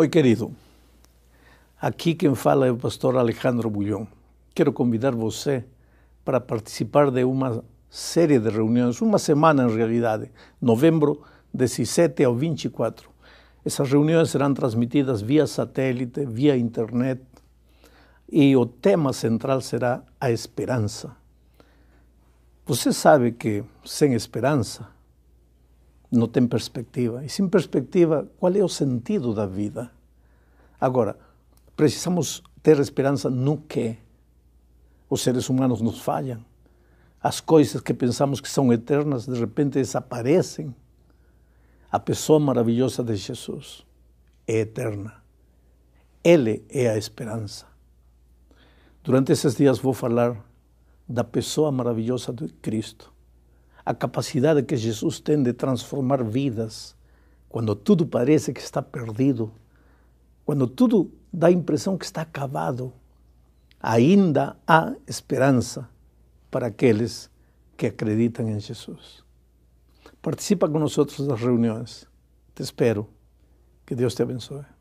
Oi, querido. Aqui quem fala é o pastor Alejandro Bulhão. Quero convidar você para participar de uma série de reuniões, uma semana em realidade, novembro 17 ao 24. Essas reuniões serão transmitidas via satélite, via internet, e o tema central será a esperança. Você sabe que sem esperança não tem perspectiva. E sem perspectiva, qual é o sentido da vida? Agora, precisamos ter esperança no quê? os seres humanos nos falham. As coisas que pensamos que são eternas de repente desaparecem. A pessoa maravilhosa de Jesus é eterna. Ele é a esperança. Durante esses dias vou falar da pessoa maravilhosa de Cristo a capacidade que Jesus tem de transformar vidas, quando tudo parece que está perdido, quando tudo dá a impressão que está acabado, ainda há esperança para aqueles que acreditam em Jesus. Participa conosco das reuniões. Te espero. Que Deus te abençoe.